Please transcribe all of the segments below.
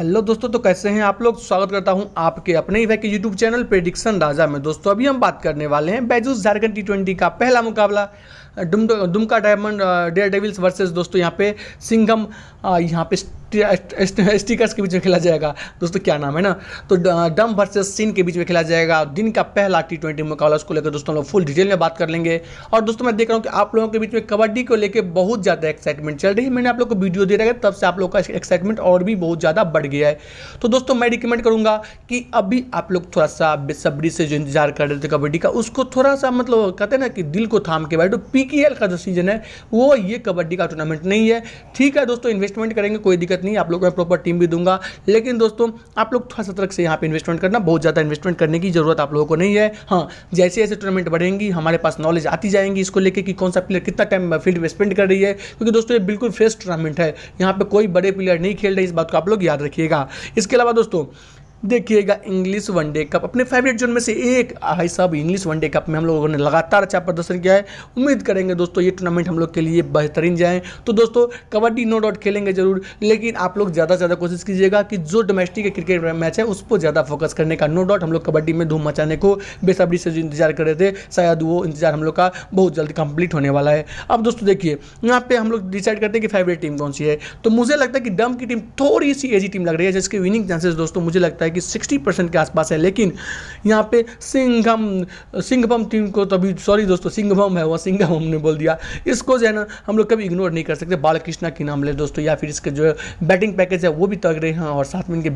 hello दोस्तों तो कैसे हैं आप लोग स्वागत करता हूं आपके अपने ही के यूट्यूब चैनल प्रेडिक्शन राजा में दोस्तों अभी हम बात करने वाले हैं बैजूस झारखंड टी ट्वेंटी का पहला मुकाबला Dumka diamond daredevils versus दोस्तों यहां पे सिंघम uh, यहां पे स्टिकर्स के बीच में खेला जाएगा दोस्तों क्या नाम है ना तो डम वर्सेस सीन के बीच में खेला जाएगा दिन का पहला टी ट्वेंटी मुकाबला उसको लेकर दोस्तों लोग फुल डिटेल में बात कर लेंगे और दोस्तों मैं देख रहा हूँ कि आप लोगों के बीच में कबड्डी को लेकर बहुत ज़्यादा एक्साइटमेंट चल रही है मैंने आप लोग को वीडियो दे रहा तब से आप लोग का एक्साइटमेंट और भी बहुत ज़्यादा बढ़ गया है तो दोस्तों मैं रिकमेंड करूँगा कि अभी आप लोग थोड़ा सा बेसब्री से जो इंतजार कर रहे थे कबड्डी का उसको थोड़ा सा मतलब कहते हैं ना कि दिल को थाम के बैठो पी का जो सीजन है वो ये कबड्डी का टूर्नामेंट नहीं है ठीक है दोस्तों इन्वेस्टमेंट करेंगे कोई दिक्कत दिक्कत नहीं आप लोग मैं प्रॉपर टीम भी दूंगा लेकिन दोस्तों आप लोग थोड़ा सतर्क से यहाँ पर इन्वेस्टमेंट करना बहुत ज़्यादा इन्वेस्टमेंट करने की ज़रूरत आप लोगों को नहीं है हाँ जैसे जैसे टूर्नामेंट बढ़ेंगी हमारे पास नॉलेज आती जाएंगी इसको लेकर कि कौन सा प्लेयर कितना टाइम फील्ड में स्पेंड कर रही है क्योंकि दोस्तों ये बिल्कुल फ्रेश टूर्नामेंट है यहाँ पर कोई बड़े प्लेयर नहीं खेल रहे इस बात को आप लोग याद रखिएगा इसके अलावा दोस्तों देखिएगा इंग्लिश वनडे कप अपने फेवरेट जोन में से एक भाई साहब इंग्लिश वनडे कप में हम लोगों ने लगातार अच्छा प्रदर्शन किया है उम्मीद करेंगे दोस्तों ये टूर्नामेंट हम लोग के लिए बेहतरीन जाए तो दोस्तों कबड्डी नो डाउट खेलेंगे जरूर लेकिन आप लोग ज़्यादा से ज़्यादा कोशिश कीजिएगा कि जो डोमेस्टिक क्रिकेट मैच है उस पर ज़्यादा फोकस करने का नो डाउट हम लोग कबड्डी में धूम मचाने को बेसब्री से जो इंतजार कर रहे थे शायद वो इंतजार हम लोग का बहुत जल्द कंप्लीट होने वाला है अब दोस्तों देखिए यहाँ पे हम लोग डिसाइड करते हैं कि फेवरेट टीम कौन सी है तो मुझे लगता है कि डम की टीम थोड़ी सी एजी टीम लग रही है जिसके विनिंग चांसेस दोस्तों मुझे लगता है है कि 60 परसेंट के आसपास है लेकिन यहाँ पे सिंघम सिंघम टीम को तो अभी सॉरी दोस्तों सिंघम है वह सिंघम हमने बोल दिया इसको जो है ना हम लोग कभी इग्नोर नहीं कर सकते बालकृष्णा की नाम ले दोस्तों या फिर इसके जो बैटिंग पैकेज है वो भी रहे हैं और साथ में इनके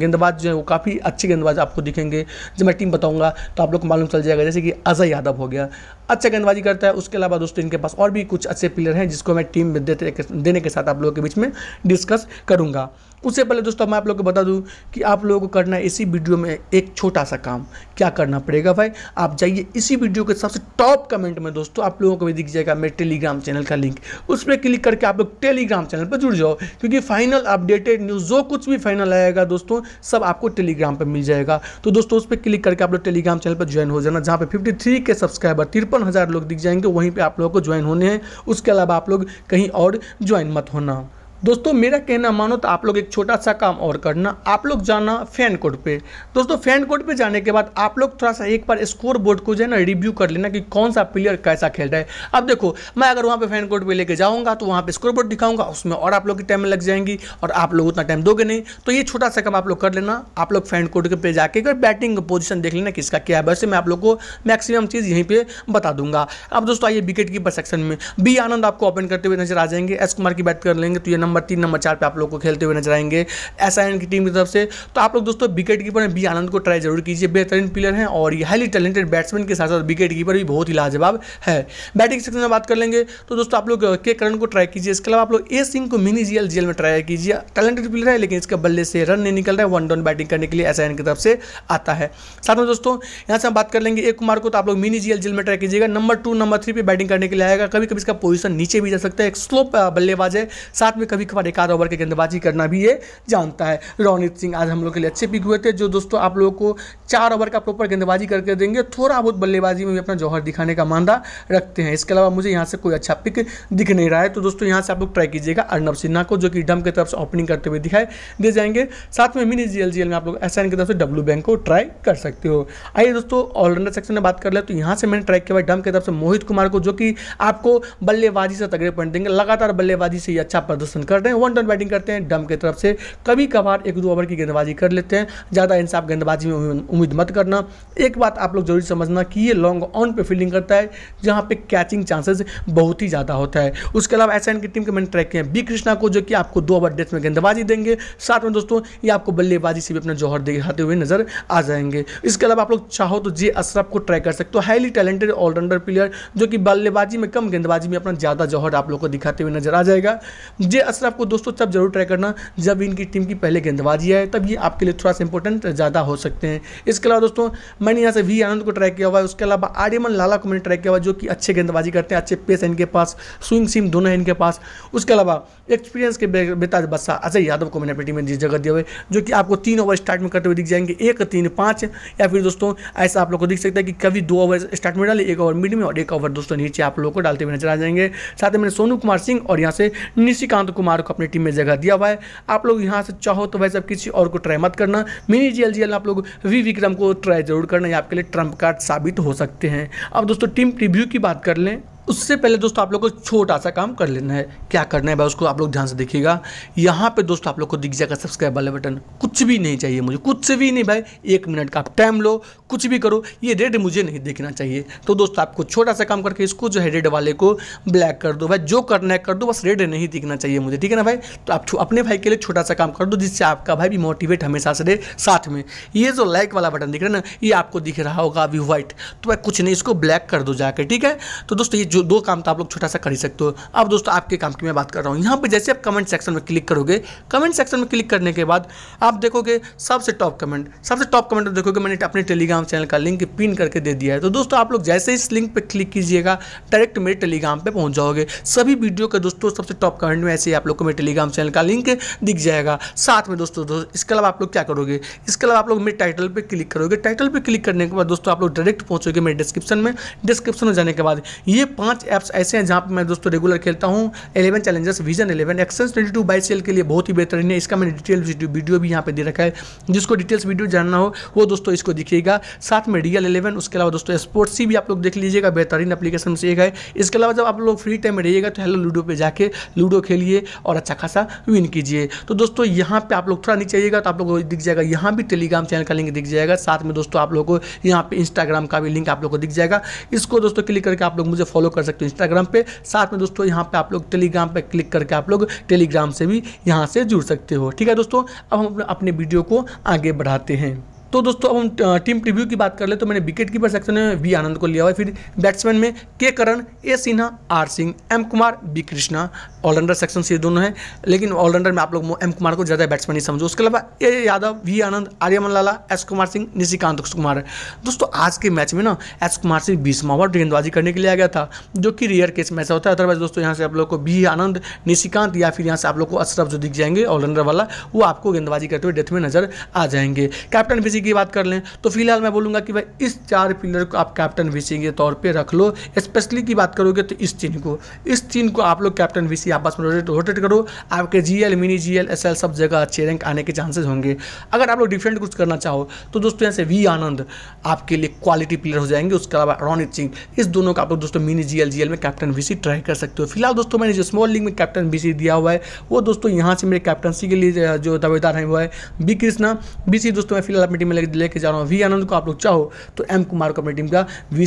गेंदबाज जो है वो काफ़ी अच्छे गेंदबाज आपको दिखेंगे जब मैं टीम बताऊँगा तो आप लोग को मालूम चल जाएगा जैसे कि अजय यादव हो गया अच्छा गेंदबाजी करता है उसके अलावा दोस्तों इनके पास और भी कुछ अच्छे प्लेयर हैं जिसको मैं टीम देते देने के साथ आप लोगों के बीच में डिस्कस करूंगा उससे पहले दोस्तों मैं आप लोग को बता दूं कि आप लोगों को करना है इसी वीडियो में एक छोटा सा काम क्या करना पड़ेगा भाई आप जाइए इसी वीडियो के सबसे टॉप कमेंट में दोस्तों आप लोगों को भी दिख जाएगा मेरे टेलीग्राम चैनल का लिंक उस पर क्लिक करके आप लोग टेलीग्राम चैनल पर जुड़ जाओ क्योंकि फाइनल अपडेटेड न्यूज़ जो कुछ भी फाइनल आएगा दोस्तों सब आपको टेलीग्राम पर मिल जाएगा तो दोस्तों उस पर क्लिक करके आप लोग टेलीग्राम चैनल पर ज्वाइन हो जाना जहाँ पर फिफ्टी के सब्सक्राइबर तिरपन लोग दिख जाएंगे वहीं पर आप लोगों को ज्वाइन होने हैं उसके अलावा आप लोग कहीं और ज्वाइन मत होना दोस्तों मेरा कहना मानो तो आप लोग एक छोटा सा काम और करना आप लोग जाना फैन कोड पे दोस्तों फैन कोड पे जाने के बाद आप लोग थोड़ा सा एक बार स्कोर बोर्ड को जो है ना रिव्यू कर लेना कि कौन सा प्लेयर कैसा खेल रहा है अब देखो मैं अगर वहाँ पे फैन कोड पे लेके जाऊँगा तो वहाँ पे स्कोर बोर्ड दिखाऊंगा उसमें और आप लोग की टाइम लग जाएंगी और आप लोग उतना टाइम दोगे नहीं तो ये छोटा सा काम आप लोग कर लेना आप लोग फैन कोड पर जाके अगर बैटिंग पोजिशन देख लेना किसका क्या है वैसे मैं आप लोग को मैक्सिमम चीज़ यहीं पर बता दूंगा अब दोस्तों आइए विकेट कीपर सेक्शन में बी आनंद आपको ओपन करते हुए नजर आ जाएंगे एस कुमार की बात कर लेंगे तो ये नंबर नंबर तीन नंबर चार पे आप लोग को खेलते हुए नजर आएंगे एस की टीम की तरफ से तो आप लोग दोस्तों विकेट कीपर बी आनंद को ट्राई जरूर कीजिए बेहतरीन प्लेयर हैं और ये हाईली टैलेंटेड बैट्समैन के साथ साथ विकेट कीपर भी बहुत ही लाजवाब है बैटिंग सेक्शन में बात कर लेंगे तो दोस्तों आप लोग के करण को ट्राई कीजिए इसके अलावा आप लोग ए सिंह को मिनी जीएल जीएल में ट्राई कीजिए टैलेंटेड प्लेयर है लेकिन इसके बल्ले से रन नहीं निकल रहा है वन डाउन बैटिंग करने के लिए एस की तरफ से आता है साथ में दोस्तों यहाँ से हम बात कर लेंगे एक कुमार को तो आप लोग मिनी जीएल जेल में ट्राई कीजिएगा नंबर टू नंबर थ्री पे बैटिंग करने के लिए आएगा कभी कभी इसका पोजीशन नीचे भी जा सकता है एक स्लो बल्लेबाज है साथ में कभी कभार एक आध ओवर की गेंदबाजी करना भी ये जानता है रोनित सिंह आज हम लोग के लिए अच्छे पिक हुए थे जो दोस्तों आप लोगों को चार ओवर का प्रॉपर गेंदबाजी करके देंगे थोड़ा बहुत बल्लेबाजी में भी अपना जौहर दिखाने का मानदा रखते हैं इसके अलावा मुझे यहाँ से कोई अच्छा पिक दिख नहीं रहा है तो दोस्तों यहाँ से आप लोग ट्राई कीजिएगा अर्नब सिन्हा को जो कि डम की तरफ से ओपनिंग करते हुए दिखाई दे जाएंगे साथ में मिनी जी में आप लोग एस की तरफ से डब्ल्यू बैंक को ट्राई कर सकते हो आइए दोस्तों ऑलराउंडर सेक्शन में बात कर ले तो यहाँ से मैंने ट्राई किया डम की तरफ से मोहित कुमार को जो कि आपको बल्लेबाजी से तगड़े पॉइंट देंगे लगातार बल्लेबाजी से ही अच्छा प्रदर्शन कर रहे हैं वन डाउन बैटिंग करते हैं डम के तरफ से कभी कभार एक दो ओवर की गेंदबाजी कर लेते हैं ज़्यादा इंसाफ गेंदबाजी में उम्मीद मत करना एक बात आप लोग जरूरी समझना कि ये लॉन्ग ऑन पे फील्डिंग करता है जहाँ पे कैचिंग चांसेस बहुत ही ज़्यादा होता है उसके अलावा ऐसा इनकी टीम के मैंने ट्रैक किया बी कृष्णा को जो कि आपको दो ओवर डेथ में गेंदबाजी देंगे साथ में दोस्तों ये आपको बल्लेबाजी से भी अपना जौहर दिखाते हुए नजर आ जाएंगे इसके अलावा आप लोग चाहो तो जे अशरफ को ट्राई कर सकते हो हाईली टैलेंटेड ऑलराउंडर प्लेयर जो कि बल्लेबाजी में कम गेंदबाजी में अपना ज़्यादा जौहर आप लोग को दिखाते हुए नजर आ जाएगा जे असल आपको दोस्तों तब जरूर ट्राई करना जब इनकी टीम की पहले गेंदबाजी है तब ये आपके लिए थोड़ा सा इंपॉर्टेंट ज़्यादा हो सकते हैं इसके अलावा दोस्तों मैंने यहाँ से वी आनंद को ट्राई किया हुआ है उसके अलावा आर्यमन लाला को मैंने ट्राई किया हुआ जो कि अच्छे गेंदबाजी करते हैं अच्छे पेस इनके पास स्विंग सिम दोनों है इनके पास उसके अलावा एक्सपीरियंस के बेताज बस्सा अजय यादव को मैंने अपनी टीम में जगह दिया हुआ है जो कि आपको तीन ओवर स्टार्ट में करते हुए दिख जाएंगे एक तीन पाँच या फिर दोस्तों ऐसा आप लोग को दिख सकता है कि कभी दो ओवर स्टार्ट में डाले एक ओवर मिड में और एक ओवर दोस्तों नीचे आप लोग को डालते हुए नजर आ जाएंगे साथ ही मैंने सोनू कुमार सिंह और यहाँ से निशिकांत कुमार कुमार को अपनी टीम में जगह दिया हुआ है आप लोग यहाँ से चाहो तो सब किसी और को ट्राई मत करना मिनी जी एल आप लोग वी विक्रम को ट्राई जरूर करना ये आपके लिए ट्रंप कार्ड साबित हो सकते हैं अब दोस्तों टीम रिव्यू की बात कर लें उससे पहले दोस्तों आप लोग को छोटा सा काम कर लेना है क्या करना है भाई उसको आप लोग ध्यान से देखिएगा यहाँ पे दोस्तों आप लोग को दिख जाएगा सब्सक्राइब वाला बटन कुछ भी नहीं चाहिए मुझे कुछ भी नहीं भाई एक मिनट का आप टाइम लो कुछ भी करो ये रेड मुझे नहीं देखना चाहिए तो दोस्तों आपको छोटा सा काम करके इसको जो है रेड वाले को ब्लैक कर दो भाई जो करना है कर दो बस रेड नहीं दिखना चाहिए मुझे ठीक है ना भाई तो आप अपने भाई के लिए छोटा सा काम कर दो जिससे आपका भाई भी मोटिवेट हमेशा से रहे साथ में ये जो लाइक वाला बटन दिख रहा है ना ये आपको दिख रहा होगा अभी व्हाइट तो भाई कुछ नहीं इसको ब्लैक कर दो जाकर ठीक है तो दोस्तों ये जो दो काम तो आप लोग छोटा सा कर ही सकते हो अब दोस्तों आपके काम की मैं बात कर रहा हूँ यहाँ पर जैसे आप कमेंट सेक्शन में क्लिक करोगे कमेंट सेक्शन में क्लिक करने के बाद आप देखोगे सबसे टॉप कमेंट सबसे टॉप कमेंट देखोगे मैंने अपने टेलीग्राम चैनल का लिंक पिन करके दे दिया है तो दोस्तों आप लोग जैसे इस लिंक पर क्लिक कीजिएगा डायरेक्ट मेरे टेलीग्राम पर पहुँच जाओगे सभी वीडियो के दोस्तों सबसे टॉप कमेंट में ऐसे ही आप लोग को मेरे टेलीग्राम चैनल का लिंक दिख जाएगा साथ में दोस्तों इसके अलावा आप लोग क्या करोगे इसके अलावा आप लोग मेरे टाइटल पर क्लिक करोगे टाइटल पर क्लिक करने के बाद दोस्तों आप लोग डायरेक्ट पहुँचोगे मेरे डिस्क्रिप्शन में डिस्क्रिप्शन में जाने के बाद ये पांच ऐप्स ऐसे हैं जहाँ पर मैं दोस्तों रेगुलर खेलता हूँ eleven challengers vision eleven action twenty two buy sell के लिए बहुत ही बेहतरीन है इसका मैंने डिटेल वीडियो भी यहाँ पे दे रखा है जिसको डिटेल्स वीडियो जानना हो वो दोस्तों इसको दिखेगा साथ में रियल एलेवन उसके अलावा दोस्तों स्पोर्ट्स ही भी आप लोग देख लीजिएगा बेहतरीन अपलीकेशन से एक है इसके अलावा जब आप लोग फ्री टाइम में रहिएगा तो हेलो लूडो पर जाके लूडो खेलिए और अच्छा खासा विन कीजिए तो दोस्तों यहाँ पर आप लोग थोड़ा नीचे आइएगा तो आप लोग दिख जाएगा यहाँ भी टेलीग्राम चैनल का लिंक दिख जाएगा साथ में दोस्तों आप लोग को यहाँ पे इंस्टाग्राम का भी लिंक आप लोग को दिख जाएगा इसको दोस्तों क्लिक करके आप लोग मुझे फॉलो फॉलो कर सकते हो इंस्टाग्राम पे साथ में दोस्तों यहाँ पे आप लोग टेलीग्राम पे क्लिक करके आप लोग टेलीग्राम से भी यहाँ से जुड़ सकते हो ठीक है दोस्तों अब हम अपने वीडियो को आगे बढ़ाते हैं तो दोस्तों अब हम टीम प्रीव्यू की बात कर ले तो मैंने विकेट कीपर सेक्शन में वी आनंद को लिया हुआ है फिर बैट्समैन में K Karan A Sinha R Singh M Kumar B Krishna all rounder section से दोनों हैं लेकिन ऑलराउंडर में आप लोग एम कुमार को ज़्यादा बैट्समैन ही समझो उसके अलावा A Yadav V Anand Aryaman Lala S Kumar Singh Nishikant Kumar दोस्तों आज के मैच में ना एस कुमार सिंह बीसवा ओवर गेंदबाजी करने के लिए आ गया था जो कि रियर केस मैच होता है अदरवाइज दोस्तों यहाँ से आप लोग को वी आनंद निशिकांत या फिर यहाँ से आप लोग को अशरफ जो दिख जाएंगे ऑलराउंडर वाला वो आपको गेंदबाजी करते हुए डेथ में नजर आ जाएंगे कैप्टन विसी की बात कर लें तो फिलहाल मैं बोलूँगा कि भाई इस चार पिलर को आप कैप्टन विसी के तौर पर रख लो स्पेशली की बात करोगे तो इस चीन को इस चीन को आप लोग कैप्टन विसी ही आपस में रोटेट रोटेट करो आपके G L mini G L S L सब जगह अच्छे रैंक आने के चांसेस होंगे अगर आप लोग डिफरेंट कुछ करना चाहो तो दोस्तों यहाँ से वी आनंद आपके लिए क्वालिटी प्लेयर हो जाएंगे उसके अलावा रोनित सिंह इस दोनों का आप लोग दोस्तों mini G L G L में कैप्टन वी ट्राई कर सकते हो फिलहाल दोस्तों मैंने जो स्मॉल लीग में कैप्टन बी दिया हुआ है वो दोस्तों यहाँ से मेरे कैप्टनसी के लिए जो दावेदार हैं वो है बी कृष्णा बी दोस्तों मैं फिलहाल अपनी टीम में लेके जा रहा हूँ वी आनंद को आप लोग चाहो तो एम कुमार को अपनी टीम का वी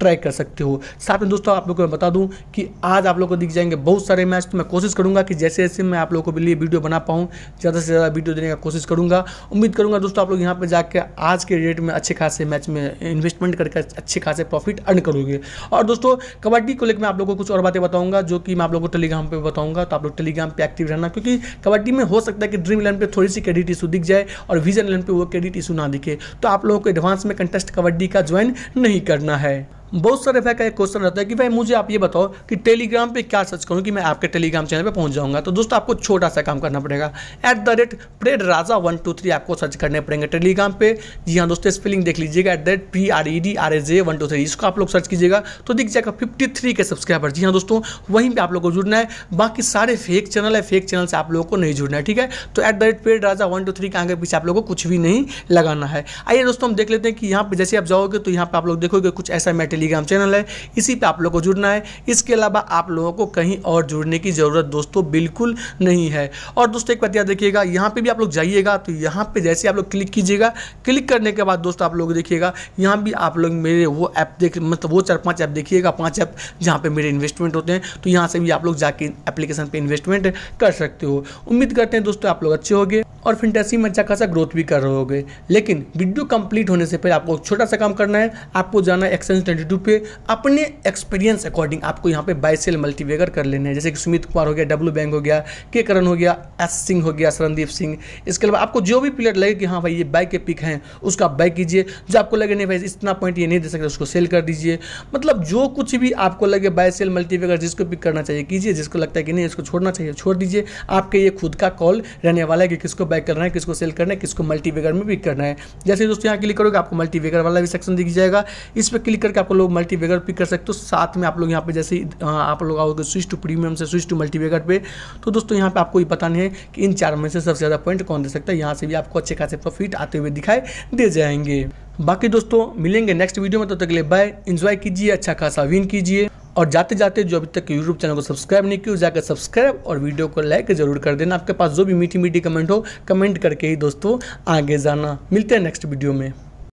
ट्राई कर सकते हो साथ में दोस्तों आप लोग को मैं बता दूँ कि आज आप लोग को दिख जाएंगे बहुत सारे मैच पॉडकास्ट तो मैं कोशिश करूंगा कि जैसे जैसे मैं आप लोगों को लिए वीडियो बना पाऊँ ज़्यादा से ज़्यादा वीडियो देने का कोशिश करूँगा उम्मीद करूँगा दोस्तों आप लोग यहाँ पर जाकर आज के डेट में अच्छे खासे मैच में इन्वेस्टमेंट करके अच्छे खासे प्रॉफिट अर्न करोगे और दोस्तों कबड्डी को लेकर मैं आप लोगों को कुछ और बातें बताऊँगा जो कि मैं आप लोगों को टेलीग्राम पर बताऊँगा तो आप लोग टेलीग्राम पर एक्टिव रहना क्योंकि कबड्डी में हो सकता है कि ड्रीम इलेवन पर थोड़ी सी क्रेडिट इशू दिख जाए और विजन इलेवन पर वो क्रेडिट इशू ना दिखे तो आप लोगों को एडवांस में कंटेस्ट कबड्डी का ज्वाइन नहीं करना है बहुत सारे भाई का एक क्वेश्चन रहता है कि भाई मुझे आप ये बताओ कि टेलीग्राम पे क्या सर्च करूँ कि मैं आपके टेलीग्राम चैनल पर पहुंच जाऊंगा तो दोस्तों आपको छोटा सा काम करना पड़ेगा at the rate pred Raja one two three आपको सर्च करने पड़ेंगे टेलीग्राम पे जी हाँ दोस्तों स्पेलिंग देख लीजिएगा at the rate P R E D R A J one two three इसको आप लोग सर्च कीजिएगा तो दिख जाएगा फिफ्टी थ्री के सब्सक्राइबर जी हाँ दोस्तों वहीं पर आप लोग को जुड़ना है बाकी सारे फेक चैनल है फेक चैनल से आप लोगों को नहीं जुड़ना है ठीक है तो at the rate ped Raja one two three के आगे पीछे आप लोगों को कुछ भी नहीं लगाना है आइए दोस्तों हम देख लेते हैं कि यहाँ पर जैसे आप जाओगे तो यहाँ पर आप लोग देखोगे कुछ ऐसा मैटेरियल टेलीग्राम चैनल है इसी पे आप लोगों को जुड़ना है इसके अलावा आप लोगों को कहीं और जुड़ने की ज़रूरत दोस्तों बिल्कुल नहीं है और दोस्तों एक बात याद रखिएगा यहाँ पर भी आप लोग जाइएगा तो यहाँ पर जैसे आप लोग क्लिक कीजिएगा क्लिक करने के बाद दोस्तों आप लोग देखिएगा यहाँ भी आप लोग मेरे वो ऐप देख मतलब वो चार पाँच ऐप देखिएगा पाँच ऐप जहाँ पर मेरे इन्वेस्टमेंट होते हैं तो यहाँ से भी आप लोग जाके एप्लीकेशन पर इन्वेस्टमेंट कर सकते हो उम्मीद करते हैं दोस्तों आप लोग अच्छे होगे और फिंटेसी में अच्छा खासा ग्रोथ भी कर रहे होगे लेकिन वीडियो कंप्लीट होने से पहले आपको छोटा सा काम करना है आपको जाना है एक्सेंस ट्वेंटी टू पे अपने एक्सपीरियंस अकॉर्डिंग आपको यहाँ पे बाई सेल मल्टीवेगर कर लेने हैं जैसे कि सुमित कुमार हो गया डब्लू बैंक हो गया के करण हो गया एस सिंह हो गया सरनदीप सिंह इसके अलावा आपको जो भी प्लेयर लगे कि हाँ भाई ये बाइक के पिक हैं उसका बाइक कीजिए जो आपको लगे नहीं भाई इतना पॉइंट ये नहीं दे सकते उसको सेल कर दीजिए मतलब जो कुछ भी आपको लगे बाय सेल मल्टीवेगर जिसको पिक करना चाहिए कीजिए जिसको लगता है कि नहीं इसको छोड़ना चाहिए छोड़ दीजिए आपके ये खुद का कॉल रहने वाला है कि किसको बाइक करना है किसको सेल करना है किसको मल्टीवेगर में पिक करना है जैसे दोस्तों यहाँ क्लिक करोगे आपको मल्टीवेगर वाला भी सेक्शन दिख जाएगा इस पर क्लिक करके आपको लोग मल्टीवेगर पिक कर सकते हो साथ में आप लोग यहाँ पे जैसे आप लोग आओगे स्विच टू प्रीमियम से स्विच टू मल्टीवेगर पे तो दोस्तों यहाँ पे आपको ये पता नहीं है कि इन चार में से सबसे ज़्यादा पॉइंट कौन दे सकता है यहाँ से भी आपको अच्छे खासे प्रॉफिट आते हुए दिखाई दे जाएंगे बाकी दोस्तों मिलेंगे नेक्स्ट वीडियो में तब तक ले बाय इन्जॉय कीजिए अच्छा खासा विन कीजिए और जाते जाते जो अभी तक यूट्यूब चैनल को सब्सक्राइब नहीं किया जाकर सब्सक्राइब और वीडियो को लाइक जरूर कर देना आपके पास जो भी मीठी मीठी कमेंट हो कमेंट करके ही दोस्तों आगे जाना मिलते हैं नेक्स्ट वीडियो में